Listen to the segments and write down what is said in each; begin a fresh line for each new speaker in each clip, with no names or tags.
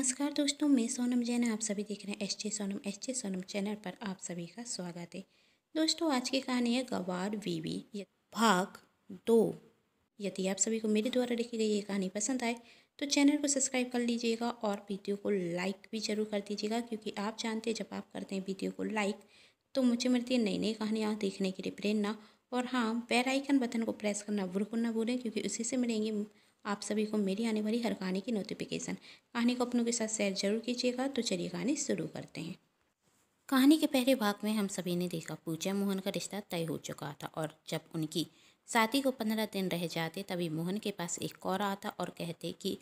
नमस्कार दोस्तों मैं सोनम जैन आप सभी देख रहे हैं S J Sonam S J Sonam channel पर आप सभी का स्वागत है दोस्तों आज की कहानी है गवार वीवी भाग दो यदि आप सभी को मेरे द्वारा लिखी गई ये कहानी पसंद आए तो चैनल को सब्सक्राइब कर लीजिएगा और वीडियो को लाइक भी ज़रूर कर दीजिएगा क्योंकि आप जानते हैं जब आप करते हैं वीडियो को लाइक तो मुझे मिलती है नई नई कहानियाँ देखने के लिए प्रेरणा और हाँ बेल आइकन बटन को प्रेस करना बिल्कुल ना भूलें क्योंकि उसी से मिलेंगी आप सभी को मेरी आने वाली हर कहानी की नोटिफिकेशन कहानी को अपनों के साथ शेयर जरूर कीजिएगा तो चलिए कहानी शुरू करते हैं कहानी के पहले भाग में हम सभी ने देखा पूजा मोहन का रिश्ता तय हो चुका था और जब उनकी शादी को पंद्रह दिन रह जाते तभी मोहन के पास एक कौर आता और कहते कि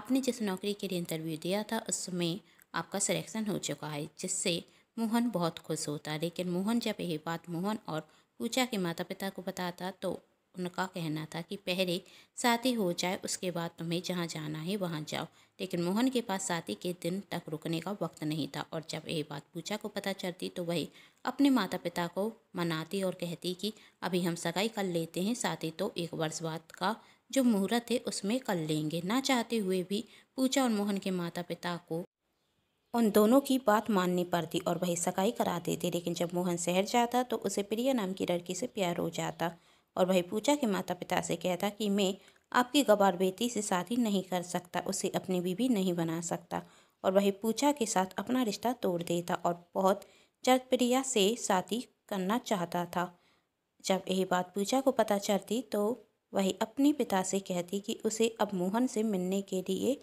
आपने जिस नौकरी के लिए इंटरव्यू दिया था उसमें आपका सिलेक्शन हो चुका है जिससे मोहन बहुत खुश होता लेकिन मोहन जब यही बात मोहन और पूजा के माता पिता को बताता तो उनका कहना था कि पहले साथी हो जाए उसके बाद तुम्हें जहाँ जाना है वहाँ जाओ लेकिन मोहन के पास साथी के दिन तक रुकने का वक्त नहीं था और जब यह बात पूजा को पता चलती तो वही अपने माता पिता को मनाती और कहती कि अभी हम सगाई कर लेते हैं साथी तो एक वर्ष बाद का जो मुहूर्त है उसमें कर लेंगे ना चाहते हुए भी पूजा और मोहन के माता पिता को उन दोनों की बात माननी पड़ती और वही सगाई करा देती लेकिन जब मोहन शहर जाता तो उसे प्रिया नाम की लड़की से प्यार हो जाता और वही पूजा के माता पिता से कहता कि मैं आपकी गवार बेटी से शादी नहीं कर सकता उसे अपनी बीवी नहीं बना सकता और वही पूजा के साथ अपना रिश्ता तोड़ देता और बहुत जल्द से शादी करना चाहता था जब यही बात पूजा को पता चलती तो वही अपने पिता से कहती कि उसे अब मोहन से मिलने के लिए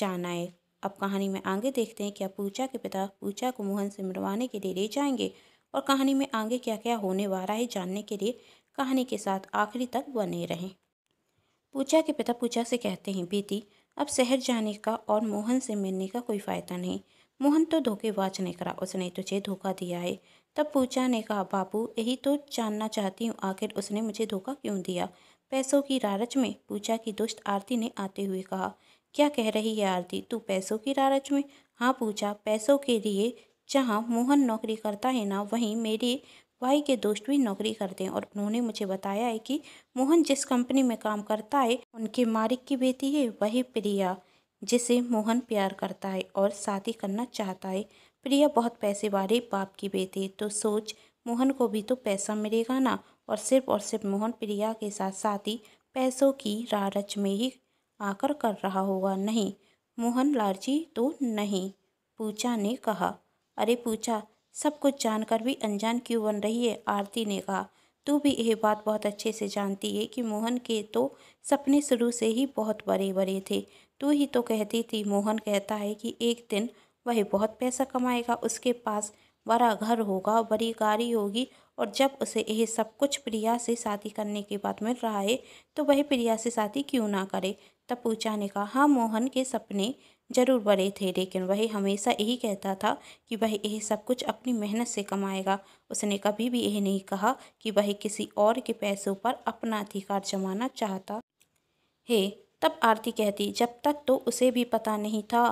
जाना है अब कहानी में आगे देखते हैं क्या पूजा के पिता पूजा को मोहन से मिलवाने के लिए ले जाएंगे और कहानी में आगे क्या क्या होने वाला है जानने के लिए कहानी के साथ आखिरी तक बने रहें पूजा के पिता पूजा से कहते हैं बेटी अब शहर जाने का और मोहन से मिलने का कोई फ़ायदा नहीं मोहन तो धोखेबाज करा उसने तुझे धोखा दिया है तब पूजा ने कहा बापू यही तो जानना चाहती हूँ आखिर उसने मुझे धोखा क्यों दिया पैसों की लालच में पूजा की दुष्ट आरती ने आते हुए कहा क्या कह रही है आरती तू पैसों की लालच में हाँ पूजा पैसों के लिए जहाँ मोहन नौकरी करता है ना वहीं मेरे भाई के दोस्त भी नौकरी करते हैं और उन्होंने मुझे बताया है कि मोहन जिस कंपनी में काम करता है उनके मालिक की बेटी है वही प्रिया जिसे मोहन प्यार करता है और शादी करना चाहता है प्रिया बहुत पैसे वाले बाप की बेटी तो सोच मोहन को भी तो पैसा मिलेगा ना और सिर्फ और सिर्फ मोहन प्रिया के साथ शादी पैसों की लालच में ही आकर कर रहा होगा नहीं मोहन लालची तो नहीं पूजा ने कहा अरे पूछा सब कुछ जानकर भी अनजान क्यों बन रही है आरती ने कहा तू भी यह बात बहुत अच्छे से जानती है कि मोहन के तो सपने शुरू से ही बहुत बड़े बड़े थे तू ही तो कहती थी मोहन कहता है कि एक दिन वह बहुत पैसा कमाएगा उसके पास बड़ा घर होगा बड़ी गाड़ी होगी और जब उसे यह सब कुछ प्रिया से शादी करने की बात मिल रहा है तो वह प्रिया से शादी क्यों ना करे तब पूछा ने कहा हाँ मोहन के सपने जरूर बड़े थे लेकिन वह हमेशा यही कहता था कि वह यह सब कुछ अपनी मेहनत से कमाएगा उसने कभी भी यह नहीं कहा कि वह किसी और के पैसों पर अपना अधिकार जमाना चाहता है तब आरती कहती जब तक तो उसे भी पता नहीं था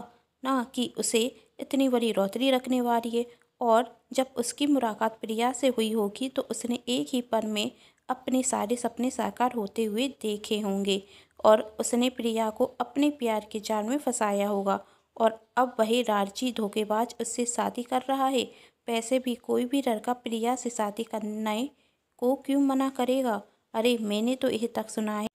ना कि उसे इतनी बड़ी रोतरी रखने वाली है और जब उसकी मुलाकात प्रिया से हुई होगी तो उसने एक ही पन में अपने सारे सपने साकार होते हुए देखे होंगे और उसने प्रिया को अपने प्यार के जाल में फंसाया होगा और अब वही रारची धोखेबाज उससे शादी कर रहा है पैसे भी कोई भी लड़का प्रिया से शादी करने को क्यों मना करेगा अरे मैंने तो यह तक सुना है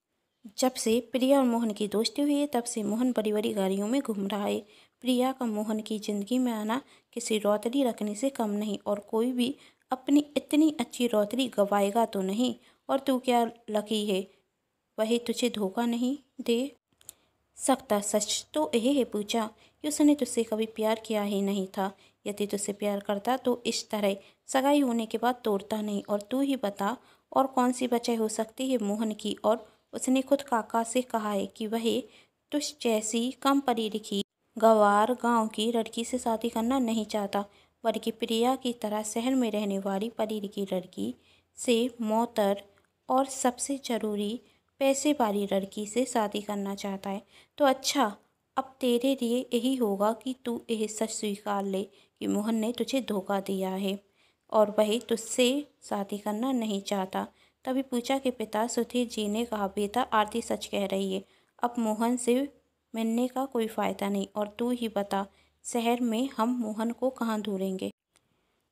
जब से प्रिया और मोहन की दोस्ती हुई है तब से मोहन बड़ी बड़ी गाड़ियों में घूम रहा है प्रिया का मोहन की ज़िंदगी में आना किसी रोतरी रखने से कम नहीं और कोई भी अपनी इतनी अच्छी रोतरी गवाएगा तो नहीं और तू क्या लकी है वही तुझे धोखा नहीं दे सकता सच तो यह है पूछा कि उसने तुझसे कभी प्यार किया ही नहीं था यदि तुझसे प्यार करता तो इस तरह सगाई होने के बाद तोड़ता नहीं और तू ही बता और कौन सी बचाई हो सकती है मोहन की और उसने खुद काका से कहा है कि वह तुझ जैसी कम पढ़ी लिखी गवार गांव की लड़की से शादी करना नहीं चाहता बल्कि प्रिया की तरह शहर में रहने वाली पढ़ी लिखी लड़की से मोतर और सबसे ज़रूरी पैसे वाली लड़की से शादी करना चाहता है तो अच्छा अब तेरे लिए यही होगा कि तू यह सच स्वीकार ले कि मोहन ने तुझे धोखा दिया है और वह तुझसे शादी करना नहीं चाहता तभी पूछा के पिता सुधीर जी ने कहा बेटा आरती सच कह रही है अब मोहन से मिलने का कोई फ़ायदा नहीं और तू ही बता शहर में हम मोहन को कहाँ ढूंढेंगे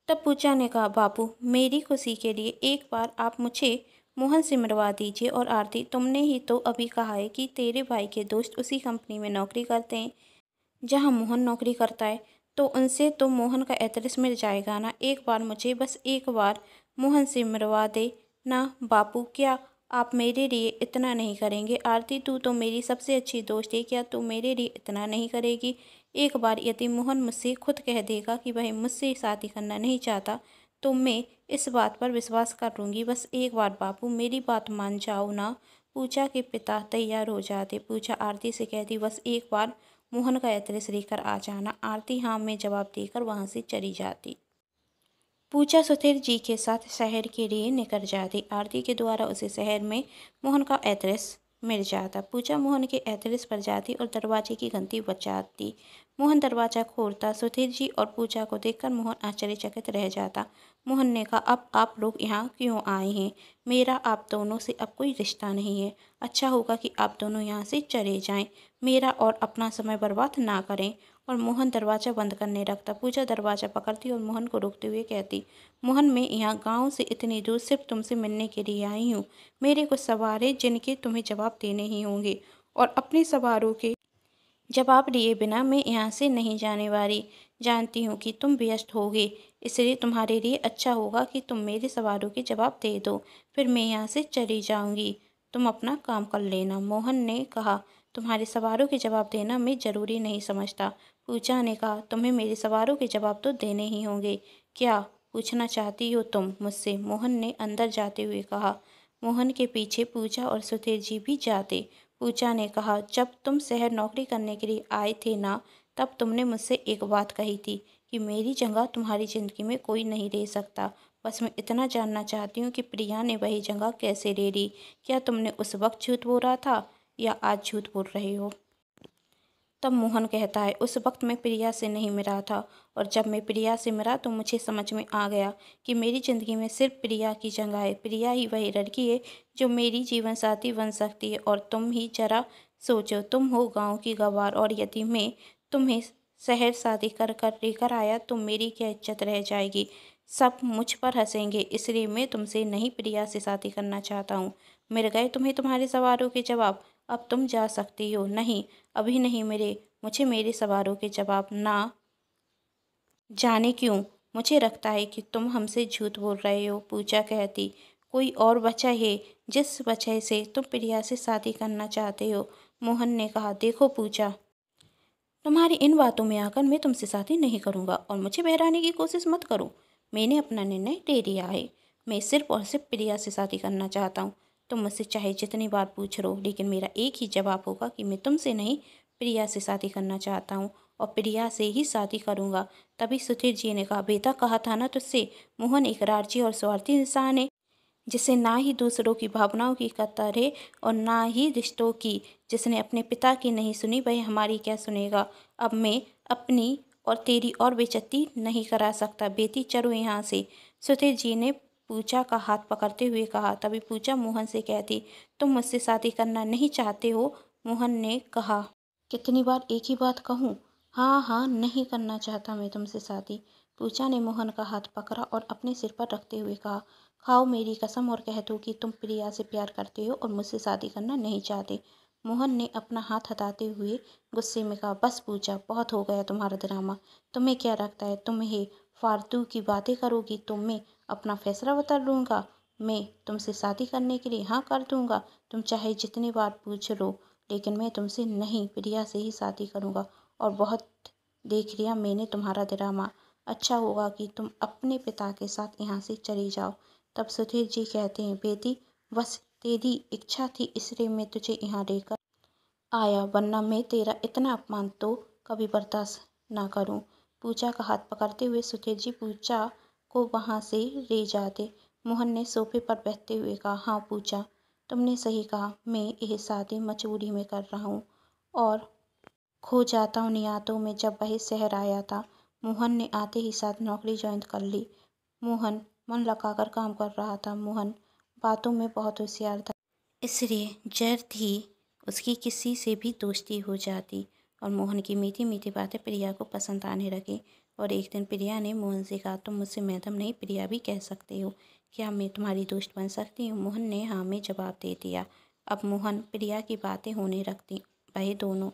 तब पूजा ने कहा बापू मेरी खुशी के लिए एक बार आप मुझे मोहन सिमरवा दीजिए और आरती तुमने ही तो अभी कहा है कि तेरे भाई के दोस्त उसी कंपनी में नौकरी करते हैं जहाँ मोहन नौकरी करता है तो उनसे तो मोहन का एड्रेस मिल जाएगा ना एक बार मुझे बस एक बार मोहन से मरवा दे ना बापू क्या आप मेरे लिए इतना नहीं करेंगे आरती तू तो मेरी सबसे अच्छी दोस्त है क्या तू मेरे लिए इतना नहीं करेगी एक बार यदि मोहन मुझसे खुद कह देगा कि वह मुझसे शादी करना नहीं चाहता तो मैं इस बात पर विश्वास लूँगी बस एक बार बापू मेरी बात मान जाओ ना पूजा के पिता तैयार हो जाते पूजा आरती से कहती बस एक बार मोहन का एड्रेस लेकर आ जाना आरती हाँ में जवाब देकर वहाँ से चली जाती पूजा सुधीर जी के साथ शहर के लिए निकल जाती आरती के द्वारा उसे शहर में मोहन का एड्रेस जाता पूजा मोहन के एड्रेस पर जाती और दरवाजे की घंटी बचाती मोहन दरवाजा खोलता सुधीर जी और पूजा को देखकर मोहन आश्चर्यचकित रह जाता मोहन ने कहा अब आप लोग यहाँ क्यों आए हैं मेरा आप दोनों से अब कोई रिश्ता नहीं है अच्छा होगा कि आप दोनों यहाँ से चले जाएं मेरा और अपना समय बर्बाद ना करें और मोहन दरवाज़ा बंद करने रखता पूजा दरवाज़ा पकड़ती और मोहन को रोकते हुए कहती मोहन मैं यहाँ गांव से इतनी दूर सिर्फ तुमसे मिलने के लिए आई हूँ मेरे कुछ सवाल है जिनके तुम्हें जवाब देने ही होंगे और अपने सवारों के जवाब दिए बिना मैं यहाँ से नहीं जाने वाली जानती हूँ कि तुम व्यस्त होगे इसलिए तुम्हारे लिए अच्छा होगा कि तुम मेरे सवालों के जवाब दे दो फिर मैं यहाँ से चली जाऊँगी तुम अपना काम कर लेना मोहन ने कहा तुम्हारे सवालों के जवाब देना मैं ज़रूरी नहीं समझता पूजा ने कहा तुम्हें मेरे सवालों के जवाब तो देने ही होंगे क्या पूछना चाहती हो तुम मुझसे मोहन ने अंदर जाते हुए कहा मोहन के पीछे पूजा और सुधीर जी भी जाते पूजा ने कहा जब तुम शहर नौकरी करने के लिए आए थे ना तब तुमने मुझसे एक बात कही थी कि मेरी जगह तुम्हारी ज़िंदगी में कोई नहीं ले सकता बस मैं इतना जानना चाहती हूँ कि प्रिया ने वही जगह कैसे ले ली क्या तुमने उस वक्त झूठ रहा था या आज झूठ बोल रहे हो तब मोहन कहता है उस वक्त मैं प्रिया से नहीं मिला था और जब मैं प्रिया से मिला तो मुझे समझ में आ गया कि मेरी ज़िंदगी में सिर्फ प्रिया की जगह है प्रिया ही वही लड़की है जो मेरी जीवन साथी बन सकती है और तुम ही जरा सोचो तुम हो गांव की गवार और यदि मैं तुम्हें शहर शादी कर कर लेकर आया तो मेरी क्या इज्जत रह जाएगी सब मुझ पर हंसेंगे इसलिए मैं तुमसे नहीं प्रिया से शादी करना चाहता हूँ मिल गए तुम्हें तुम्हारे सवालों के जवाब अब तुम जा सकती हो नहीं अभी नहीं मेरे मुझे मेरे सवालों के जवाब ना जाने क्यों मुझे लगता है कि तुम हमसे झूठ बोल रहे हो पूजा कहती कोई और वजह है जिस वजह से तुम प्रिया से शादी करना चाहते हो मोहन ने कहा देखो पूजा तुम्हारी इन बातों में आकर मैं तुमसे शादी नहीं करूँगा और मुझे बहराने की कोशिश मत करो मैंने अपना निर्णय दे दिया है मैं सिर्फ और सिर्फ प्रिया से शादी करना चाहता हूँ तुम मुझसे चाहे जितनी बार पूछ रो लेकिन मेरा एक ही जवाब होगा कि मैं तुमसे नहीं प्रिया से शादी करना चाहता हूँ और प्रिया से ही शादी करूँगा तभी सुधीर जी ने कहा बेटा कहा था ना तुझसे मोहन एक राजी और स्वार्थी इंसान है जिसे ना ही दूसरों की भावनाओं की कतर है और ना ही रिश्तों की जिसने अपने पिता की नहीं सुनी वह हमारी क्या सुनेगा अब मैं अपनी और तेरी और बेचती नहीं करा सकता बेटी चलो यहाँ से सुधीर जी ने पूजा का हाथ पकड़ते हुए कहा तभी पूजा मोहन से कहती तुम मुझसे शादी करना नहीं चाहते हो मोहन ने कहा कितनी बार एक ही बात कहूँ हाँ हाँ नहीं करना चाहता मैं तुमसे शादी पूजा ने मोहन का हाथ पकड़ा और अपने सिर पर रखते हुए कहा खाओ मेरी कसम और कह दो कि तुम प्रिया से प्यार करते हो और मुझसे शादी करना नहीं चाहते मोहन ने अपना हाथ हटाते हुए गुस्से में कहा बस पूजा बहुत हो गया तुम्हारा ड्रामा तुम्हें क्या रखता है तुम ये फालतू की बातें करोगी तो मैं अपना फैसला बता लूँगा मैं तुमसे शादी करने के लिए हाँ कर दूँगा तुम चाहे जितनी बार पूछ लो लेकिन मैं तुमसे नहीं प्रिया से ही शादी करूँगा और बहुत देख लिया मैंने तुम्हारा ड्रामा अच्छा होगा कि तुम अपने पिता के साथ यहाँ से चले जाओ तब सुधीर जी कहते हैं बेटी बस तेरी इच्छा थी इसलिए मैं तुझे यहाँ लेकर आया वरना मैं तेरा इतना अपमान तो कभी बर्दाश्त ना करूँ पूजा का हाथ पकड़ते हुए सुधीर जी पूजा को वहाँ से ले जाते मोहन ने सोफे पर बैठते हुए कहा हाँ पूजा तुमने सही कहा मैं यह शादी मजबूरी में कर रहा हूँ और खो जाता हूँ नियातों में जब वह शहर आया था मोहन ने आते ही साथ नौकरी ज्वाइन कर ली मोहन मन लगाकर काम कर रहा था मोहन बातों में बहुत होशियार था इसलिए जर्द ही उसकी किसी से भी दोस्ती हो जाती और मोहन की मीठी मीठी बातें प्रिया को पसंद आने लगी और एक दिन प्रिया ने मोहन से कहा तुम तो मुझसे मैडम नहीं प्रिया भी कह सकते हो क्या मैं तुम्हारी दोस्त बन सकती हूँ मोहन ने हाँ में जवाब दे दिया अब मोहन प्रिया की बातें होने रखती वह दोनों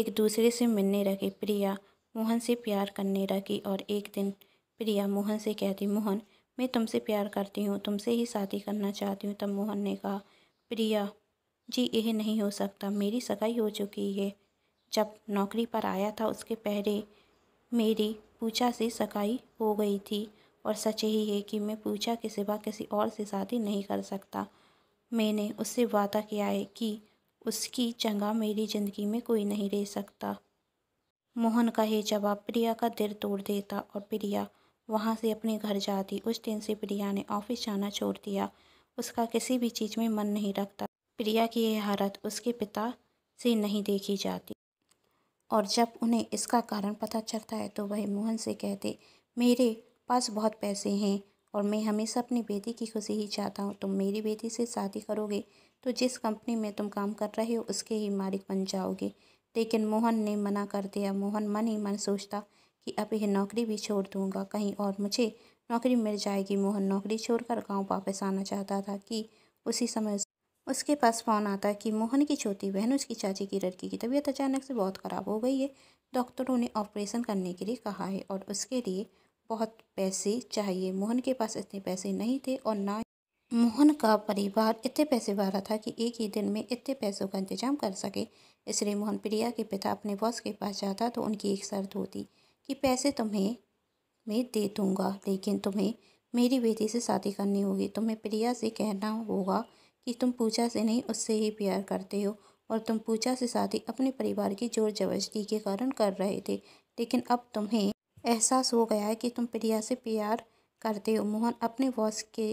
एक दूसरे से मिलने लगे प्रिया मोहन से प्यार करने लगी और एक दिन प्रिया मोहन से कहती मोहन मैं तुमसे प्यार करती हूँ तुमसे ही शादी करना चाहती हूँ तब मोहन ने कहा प्रिया जी यह नहीं हो सकता मेरी सगाई हो चुकी है जब नौकरी पर आया था उसके पहले मेरी पूजा से सगाई हो गई थी और सच यही है कि मैं पूजा के सिवा किसी और से शादी नहीं कर सकता मैंने उससे वादा किया है कि उसकी जगह मेरी ज़िंदगी में कोई नहीं रह सकता मोहन का यह जवाब प्रिया का दिल तोड़ देता और प्रिया वहाँ से अपने घर जाती उस दिन से प्रिया ने ऑफिस जाना छोड़ दिया उसका किसी भी चीज़ में मन नहीं रखता प्रिया की यह हालत उसके पिता से नहीं देखी जाती और जब उन्हें इसका कारण पता चलता है तो वह मोहन से कहते मेरे पास बहुत पैसे हैं और मैं हमेशा अपनी बेटी की खुशी ही चाहता हूँ तुम मेरी बेटी से शादी करोगे तो जिस कंपनी में तुम काम कर रहे हो उसके ही मालिक बन जाओगे लेकिन मोहन ने मना कर दिया मोहन मन ही मन सोचता कि अब यह नौकरी भी छोड़ दूंगा कहीं और मुझे नौकरी मिल जाएगी मोहन नौकरी छोड़कर गांव वापस आना चाहता था कि उसी समय उसके पास फ़ोन आता है कि मोहन की छोटी बहन उसकी चाची की लड़की की तबीयत अचानक से बहुत ख़राब हो गई है डॉक्टरों ने ऑपरेशन करने के लिए कहा है और उसके लिए बहुत पैसे चाहिए मोहन के पास इतने पैसे नहीं थे और ना मोहन का परिवार इतने पैसे वाला था कि एक ही दिन में इतने पैसों का इंतजाम कर सके इसलिए मोहन प्रिया के पिता अपने बॉस के पास जाता तो उनकी एक शर्त होती कि पैसे तुम्हें मैं दे दूँगा लेकिन तुम्हें मेरी बेटी से शादी करनी होगी तुम्हें प्रिया से कहना होगा कि तुम पूजा से नहीं उससे ही प्यार करते हो और तुम पूजा से शादी अपने परिवार की जोर जबरदस्ती के कारण कर रहे थे लेकिन अब तुम्हें एहसास हो गया है कि तुम प्रिया से प्यार करते हो मोहन अपने बॉस के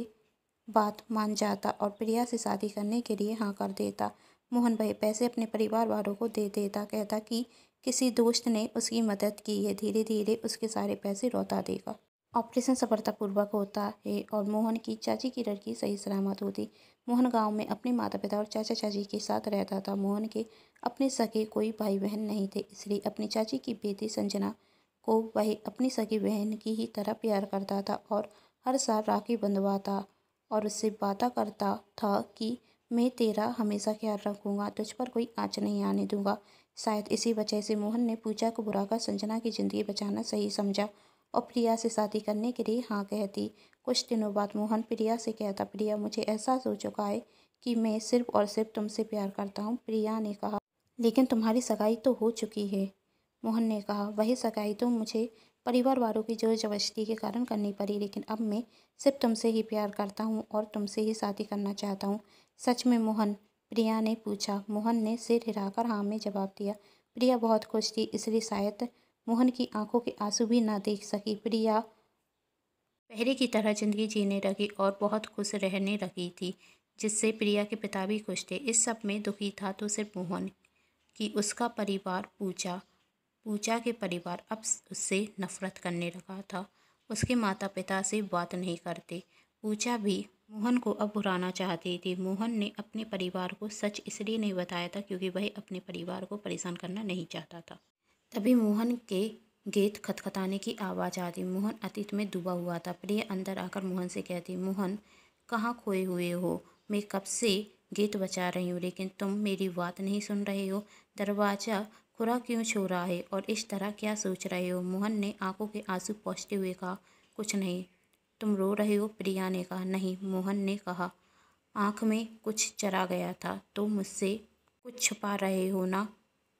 बात मान जाता और प्रिया से शादी करने के लिए हाँ कर देता मोहन भाई पैसे अपने परिवार वालों को दे देता कहता कि किसी दोस्त ने उसकी मदद की है धीरे धीरे उसके सारे पैसे रोता देगा ऑपरेशन सफलतापूर्वक होता है और मोहन की चाची की लड़की सही सलामत होती मोहन गांव में अपने माता पिता और चाचा चाची के साथ रहता था मोहन के अपने सगे कोई भाई बहन नहीं थे इसलिए अपनी चाची की बेटी संजना को वह अपनी सगी बहन की ही तरह प्यार करता था और हर साल राखी बंधवाता और उससे बात करता था कि मैं तेरा हमेशा ख्याल रखूँगा तुझ पर कोई आँच नहीं आने दूंगा शायद इसी वजह से मोहन ने पूजा को कर संजना की ज़िंदगी बचाना सही समझा और प्रिया से शादी करने के लिए हाँ कहती कुछ दिनों बाद मोहन प्रिया से कहता प्रिया मुझे एहसास हो चुका है कि मैं सिर्फ और सिर्फ तुमसे प्यार करता हूँ प्रिया ने कहा लेकिन तुम्हारी सगाई तो हो चुकी है मोहन ने कहा वही सगाई तो मुझे परिवार वालों की जोर जबरदस्ती के कारण करनी पड़ी लेकिन अब मैं सिर्फ तुमसे ही प्यार करता हूँ और तुमसे ही शादी करना चाहता हूँ सच में मोहन प्रिया ने पूछा मोहन ने सिर हिलाकर हाँ में जवाब दिया प्रिया बहुत खुश थी इसलिए शायद मोहन की आंखों के आंसू भी ना देख सकी प्रिया पहले की तरह ज़िंदगी जीने लगी और बहुत खुश रहने लगी थी जिससे प्रिया के पिता भी खुश थे इस सब में दुखी था तो सिर्फ मोहन कि उसका परिवार पूजा पूजा के परिवार अब उससे नफरत करने लगा था उसके माता पिता से बात नहीं करते पूजा भी मोहन को अब भुराना चाहती थी मोहन ने अपने परिवार को सच इसलिए नहीं बताया था क्योंकि वह अपने परिवार को परेशान करना नहीं चाहता था तभी मोहन के गेत खतखताने की आवाज़ आती मोहन अतीत में डूबा हुआ था प्रिय अंदर आकर मोहन से कहती मोहन कहाँ खोए हुए हो मैं कब से गेत बचा रही हूँ लेकिन तुम मेरी बात नहीं सुन रहे हो दरवाज़ा खुरा क्यों छो रहा है और इस तरह क्या सोच रहे हो मोहन ने आंखों के आंसू पहुँचते हुए कहा कुछ नहीं तुम रो रहे हो प्रिया ने कहा नहीं मोहन ने कहा आँख में कुछ चरा गया था तो मुझसे कुछ छुपा रहे हो ना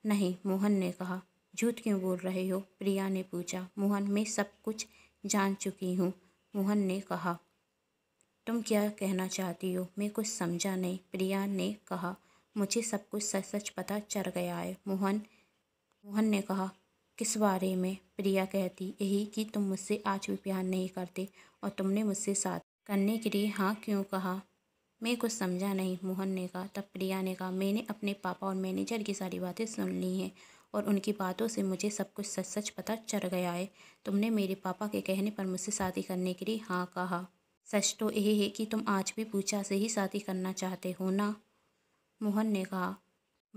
नहीं मोहन ने कहा झूठ क्यों बोल रहे हो प्रिया ने पूछा मोहन मैं सब कुछ जान चुकी हूँ मोहन ने कहा तुम क्या कहना चाहती हो मैं कुछ समझा नहीं प्रिया ने कहा मुझे सब कुछ सच सच पता चल गया है मोहन मोहन ने कहा किस बारे में प्रिया कहती यही कि तुम मुझसे आज भी प्यार नहीं करते और तुमने मुझसे साथ करने के लिए हाँ क्यों कहा मैं कुछ समझा नहीं मोहन ने कहा तब प्रिया ने कहा मैंने अपने पापा और मैनेजर की सारी बातें सुन ली हैं और उनकी बातों से मुझे सब कुछ सच सच पता चल गया है तुमने मेरे पापा के कहने पर मुझसे शादी करने के लिए हाँ कहा सच तो यह है कि तुम आज भी पूछा से ही शादी करना चाहते हो ना मोहन ने कहा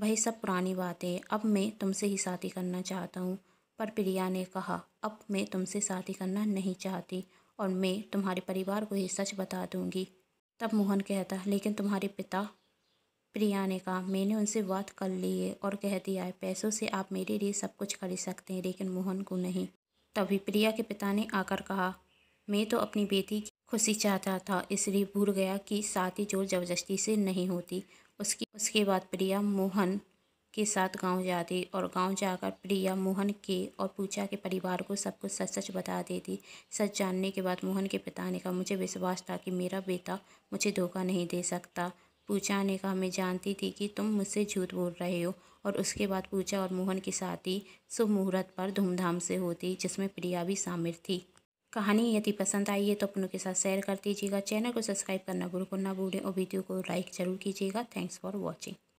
भाई सब पुरानी बातें अब मैं तुमसे ही शादी करना चाहता हूँ पर प्रिया ने कहा अब मैं तुमसे शादी करना नहीं चाहती और मैं तुम्हारे परिवार को ये सच बता दूंगी तब मोहन कहता लेकिन तुम्हारे पिता प्रिया ने कहा मैंने उनसे बात कर ली है और कह दिया है पैसों से आप मेरे लिए सब कुछ खरीद सकते हैं लेकिन मोहन को नहीं तभी प्रिया के पिता ने आकर कहा मैं तो अपनी बेटी की खुशी चाहता था इसलिए भूल गया कि शादी जोर ज़बरदस्ती से नहीं होती उसकी उसके बाद प्रिया मोहन के साथ गांव जाती और गांव जाकर प्रिया मोहन के और पूजा के परिवार को सब कुछ सच सच बता देती सच जानने के बाद मोहन के पिता ने कहा मुझे विश्वास था कि मेरा बेटा मुझे धोखा नहीं दे सकता पूजा ने कहा मैं जानती थी कि तुम मुझसे झूठ बोल रहे हो और उसके बाद पूजा और मोहन की शादी शुभ मुहूर्त पर धूमधाम से होती जिसमें प्रिया भी शामिल थी कहानी यदि पसंद आई है तो अपनों के साथ शेयर कर दीजिएगा चैनल को सब्सक्राइब करना बिल्कुल ना भूलें और वीडियो को लाइक ज़रूर कीजिएगा थैंक्स फॉर वॉचिंग